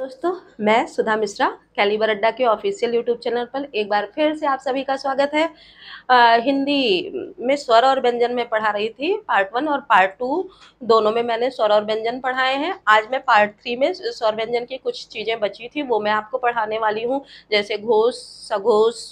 दोस्तों मैं सुधा मिश्रा कैलीबर अड्डा के ऑफिशियल यूट्यूब चैनल पर एक बार फिर से आप सभी का स्वागत है आ, हिंदी में स्वर और व्यंजन में पढ़ा रही थी पार्ट वन और पार्ट टू दोनों में मैंने स्वर और व्यंजन पढ़ाए हैं आज मैं पार्ट थ्री में स्वर व्यंजन की कुछ चीज़ें बची थी वो मैं आपको पढ़ाने वाली हूँ जैसे घोष सघोष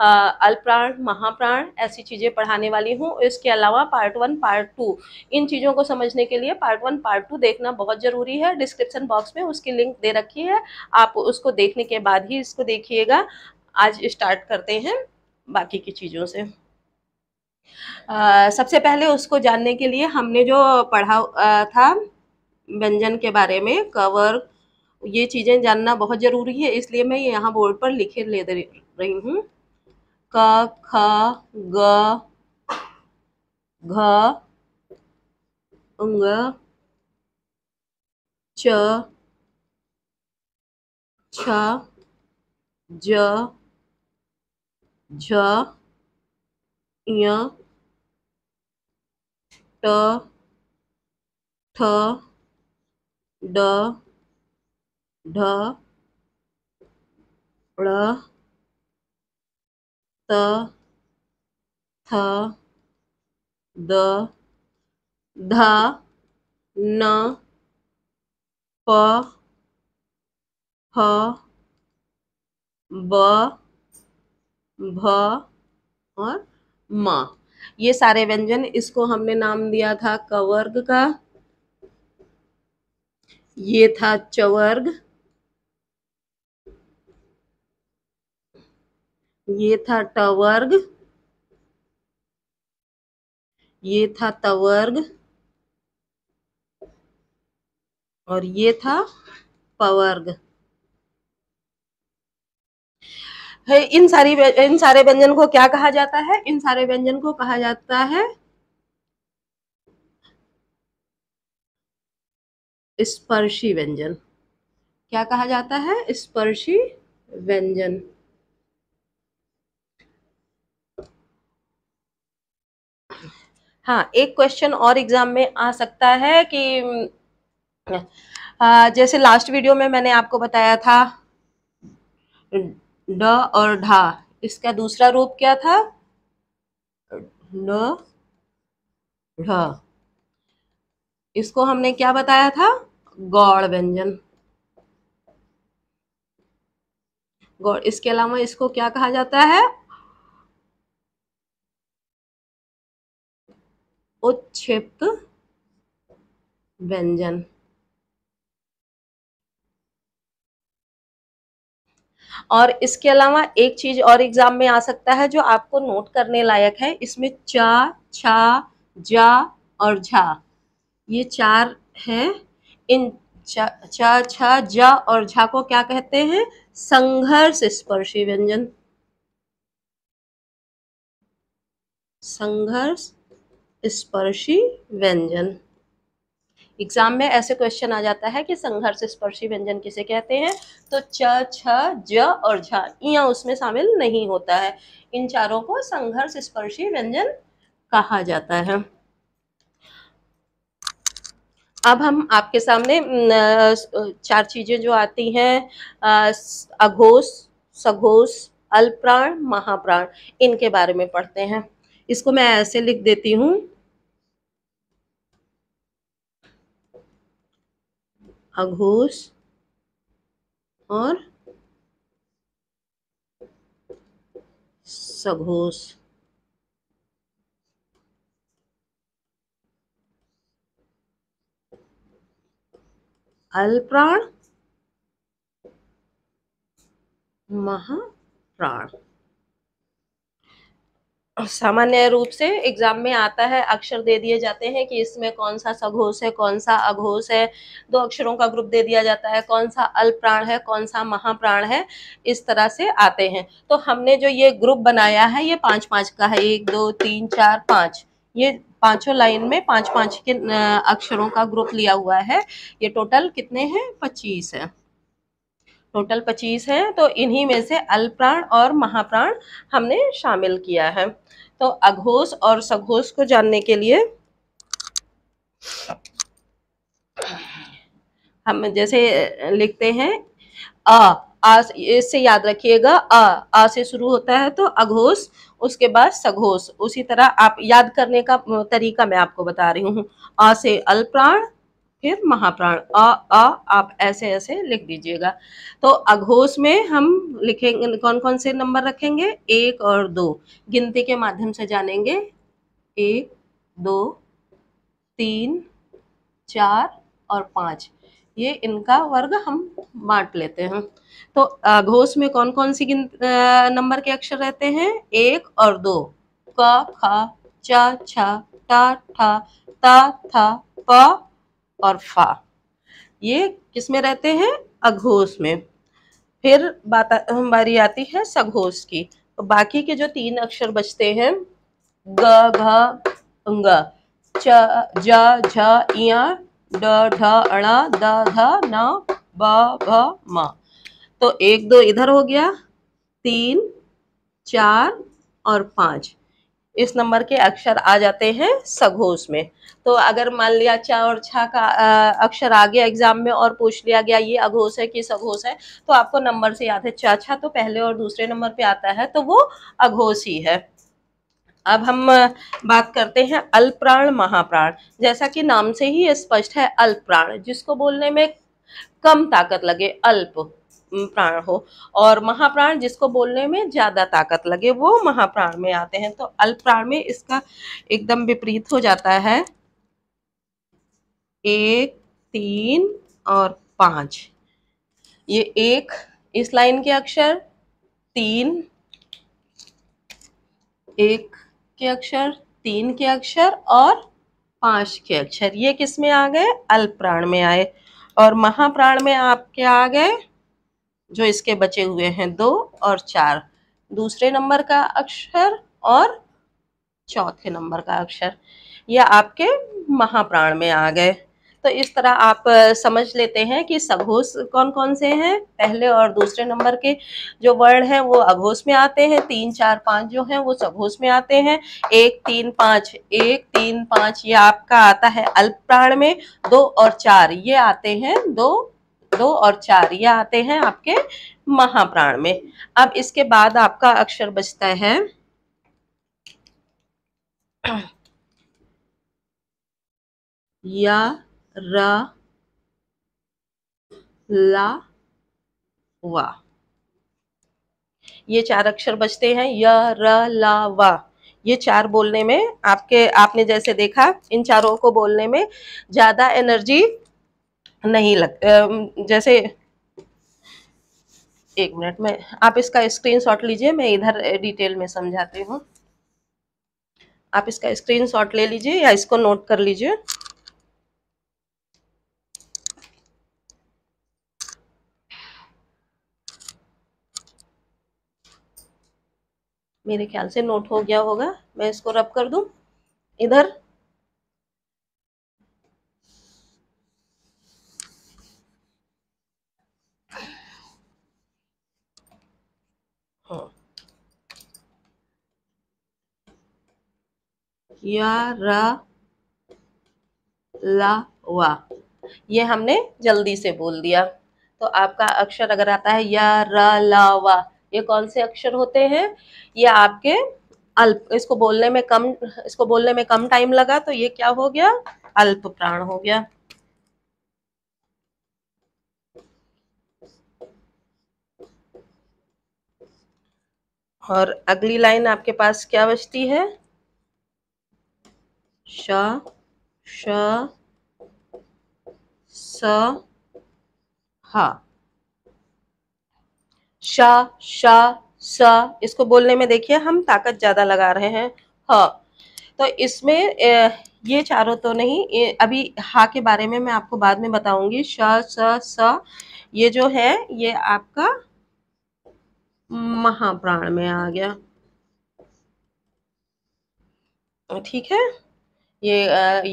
अल्प्राण महाप्राण ऐसी चीज़ें पढ़ाने वाली हूँ इसके अलावा पार्ट वन पार्ट टू इन चीज़ों को समझने के लिए पार्ट वन पार्ट टू देखना बहुत ज़रूरी है डिस्क्रिप्सन बॉक्स में उसकी लिंक दे रखी है आप उसको देखने के बाद ही इसको देखिएगा आज स्टार्ट करते हैं बाकी की चीज़ों से आ, सबसे पहले उसको जानने के लिए हमने जो पढ़ा था व्यंजन के बारे में कवर ये चीज़ें जानना बहुत ज़रूरी है इसलिए मैं यहाँ बोर्ड पर लिखे ले दे रही हूँ क ख ग घ ङ च छ ज झ य ट ठ ड ढ ळ थ द ध न प फ ब भ और म ये सारे व्यंजन इसको हमने नाम दिया था कवर्ग का ये था चवर्ग ये था टवर्ग ये था तवर्ग और ये था पवर्ग है इन सारी इन सारे व्यंजन को क्या कहा जाता है इन सारे व्यंजन को कहा जाता है स्पर्शी व्यंजन क्या कहा जाता है स्पर्शी व्यंजन हाँ एक क्वेश्चन और एग्जाम में आ सकता है कि आ, जैसे लास्ट वीडियो में मैंने आपको बताया था ड और ढा इसका दूसरा रूप क्या था ड ढ इसको हमने क्या बताया था गौड़ व्यंजन गौड़ इसके अलावा इसको क्या कहा जाता है उत्प्त व्यंजन और इसके अलावा एक चीज और एग्जाम में आ सकता है जो आपको नोट करने लायक है इसमें चा छा जा और झा ये चार है इन चा छा जा और झा को क्या कहते हैं संघर्ष स्पर्शी व्यंजन संघर्ष स्पर्शी व्यंजन एग्जाम में ऐसे क्वेश्चन आ जाता है कि संघर्ष स्पर्शी व्यंजन किसे कहते हैं तो च छ ज और झा या उसमें शामिल नहीं होता है इन चारों को संघर्ष स्पर्शी व्यंजन कहा जाता है अब हम आपके सामने चार चीजें जो आती हैं अघोष सघोष अल्प्राण महाप्राण इनके बारे में पढ़ते हैं इसको मैं ऐसे लिख देती हूँ अघोष और सघोष अल्प्राण महाप्राण सामान्य रूप से एग्जाम में आता है अक्षर दे दिए जाते हैं कि इसमें कौन सा सघोष है कौन सा अघोष है दो अक्षरों का ग्रुप दे दिया जाता है कौन सा अल्प प्राण है कौन सा महाप्राण है इस तरह से आते हैं तो हमने जो ये ग्रुप बनाया है ये पांच पांच का है एक दो तीन चार पाँच ये पांचों लाइन में पांच पांच के अक्षरों का ग्रुप लिया हुआ है ये टोटल कितने हैं पच्चीस है टोटल पच्चीस हैं तो इन्हीं में से अल्प्राण और महाप्राण हमने शामिल किया है तो अघोष और सघोष को जानने के लिए हम जैसे लिखते हैं अ इससे याद रखिएगा अ आ से शुरू होता है तो अघोष उसके बाद सघोष उसी तरह आप याद करने का तरीका मैं आपको बता रही हूँ आ से अल्प्राण फिर महाप्राण अ अ आप ऐसे ऐसे लिख दीजिएगा तो अघोष में हम लिखेंगे कौन कौन से नंबर रखेंगे एक और दो गिनती के माध्यम से जानेंगे एक दो तीन चार और पाँच ये इनका वर्ग हम बांट लेते हैं तो अघोष में कौन कौन सी गिन नंबर के अक्षर रहते हैं एक और दो क ख च छ ट ठ ता था प और फा ये किस में रहते हैं अघोष में फिर बात हमारी आती है सघोष की तो बाकी के जो तीन अक्षर बचते हैं ग घ ग च ज झ ड ढ द ध न ब भ म तो एक दो इधर हो गया तीन चार और पाँच इस नंबर के अक्षर आ जाते हैं सघोष में तो अगर मान लिया चा और छा का अक्षर आ गया एग्जाम में और पूछ लिया गया ये अघोष है कि सघोष है तो आपको नंबर से याद है चा छा तो पहले और दूसरे नंबर पे आता है तो वो अघोष ही है अब हम बात करते हैं अल्प्राण महाप्राण जैसा कि नाम से ही स्पष्ट है अल्प्राण जिसको बोलने में कम ताकत लगे अल्प प्राण हो और महाप्राण जिसको बोलने में ज़्यादा ताकत लगे वो महाप्राण में आते हैं तो अल्प प्राण में इसका एकदम विपरीत हो जाता है एक तीन और पांच ये एक इस लाइन के अक्षर तीन एक के अक्षर तीन के अक्षर और पांच के अक्षर ये किस में आ गए अल्प प्राण में आए और महाप्राण में आपके आ गए जो इसके बचे हुए हैं दो और चार दूसरे नंबर का अक्षर और चौथे नंबर का अक्षर यह आपके महाप्राण में आ गए तो इस तरह आप समझ लेते हैं कि सघोष कौन कौन से हैं पहले और दूसरे नंबर के जो वर्ण हैं वो अघोष में आते हैं तीन चार पाँच जो हैं वो सघोष में आते हैं एक तीन पाँच एक तीन पाँच ये आपका आता है अल्प प्राण में दो और चार ये आते हैं दो दो और चार ये आते हैं आपके महाप्राण में अब इसके बाद आपका अक्षर बचता है या रा ला वा ये चार अक्षर बचते हैं य र ला वा ये चार बोलने में आपके आपने जैसे देखा इन चारों को बोलने में ज़्यादा एनर्जी नहीं लग जैसे एक मिनट में आप इसका स्क्रीनशॉट लीजिए मैं इधर डिटेल में समझाती हूँ आप इसका स्क्रीनशॉट ले लीजिए या इसको नोट कर लीजिए मेरे ख्याल से नोट हो गया होगा मैं इसको रब कर दूं इधर यारलावा ये हमने जल्दी से बोल दिया तो आपका अक्षर अगर आता है यारलावा ये कौन से अक्षर होते हैं ये आपके अल्प इसको बोलने में कम इसको बोलने में कम टाइम लगा तो ये क्या हो गया अल्प प्राण हो गया और अगली लाइन आपके पास क्या बचती है श श स ह श श स इसको बोलने में देखिए हम ताकत ज़्यादा लगा रहे हैं ह तो इसमें ये चारों तो नहीं अभी हा के बारे में मैं आपको बाद में बताऊंगी श स स ये जो है ये आपका महाप्राण में आ गया ठीक है ये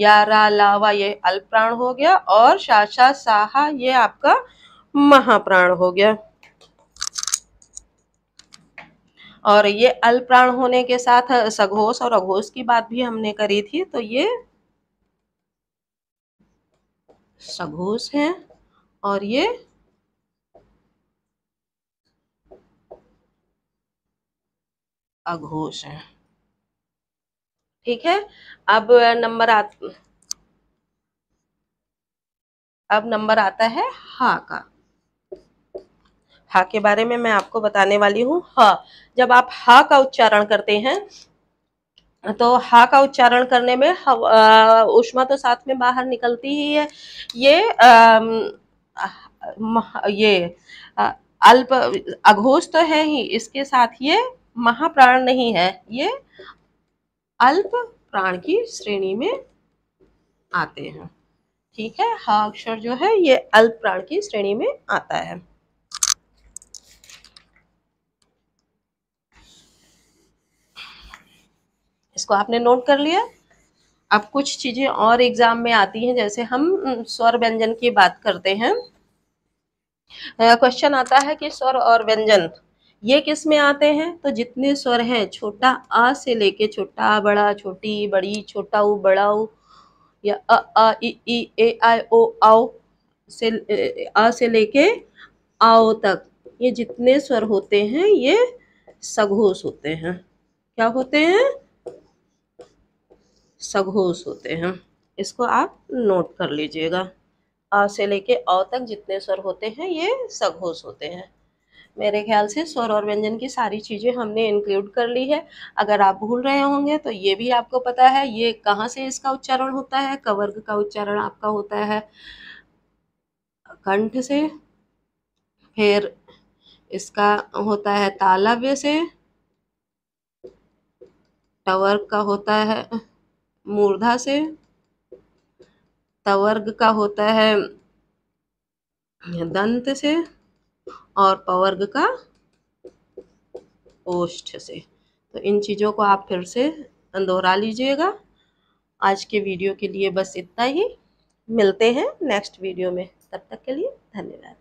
यारा लावा ये अल्प्राण हो गया और शाशा साहा ये आपका महाप्राण हो गया और ये अल्प्राण होने के साथ सघोष और अघोष की बात भी हमने करी थी तो ये सघोष है और ये अघोष है ठीक है अब नंबर आ अब नंबर आता है हा का हा के बारे में मैं आपको बताने वाली हूँ ह जब आप हा का उच्चारण करते हैं तो हा का उच्चारण करने में उष्मा तो साथ में बाहर निकलती ही है ये आ, ये आ, अल्प अघोष तो है ही इसके साथ ये महाप्राण नहीं है ये अल्प प्राण की श्रेणी में आते हैं ठीक है ह अक्षर जो है ये अल्प प्राण की श्रेणी में आता है इसको आपने नोट कर लिया अब कुछ चीज़ें और एग्जाम में आती हैं जैसे हम स्वर व्यंजन की बात करते हैं क्वेश्चन आता है कि स्वर और व्यंजन ये किस में आते हैं तो जितने स्वर हैं छोटा आ से लेके छोटा बड़ा छोटी बड़ी छोटा ऊ बड़ा ऊ या अ आ इ ई ए आई ओ आओ से आ से लेके आओ तक ये जितने स्वर होते हैं ये सघोष होते हैं क्या होते हैं सघोष होते हैं इसको आप नोट कर लीजिएगा आ से लेके आओ तक जितने स्वर होते हैं ये सघोष होते हैं मेरे ख्याल से स्वर और व्यंजन की सारी चीज़ें हमने इंक्लूड कर ली है अगर आप भूल रहे होंगे तो ये भी आपको पता है ये कहाँ से इसका उच्चारण होता है कवर्ग का उच्चारण आपका होता है कंठ से फिर इसका होता है तालव्य से टवर्ग का होता है मूर्धा से तवर्ग का होता है दंत से और पवर्ग का ओष्ठ से तो इन चीज़ों को आप फिर से दोहरा लीजिएगा आज के वीडियो के लिए बस इतना ही मिलते हैं नेक्स्ट वीडियो में तब तक के लिए धन्यवाद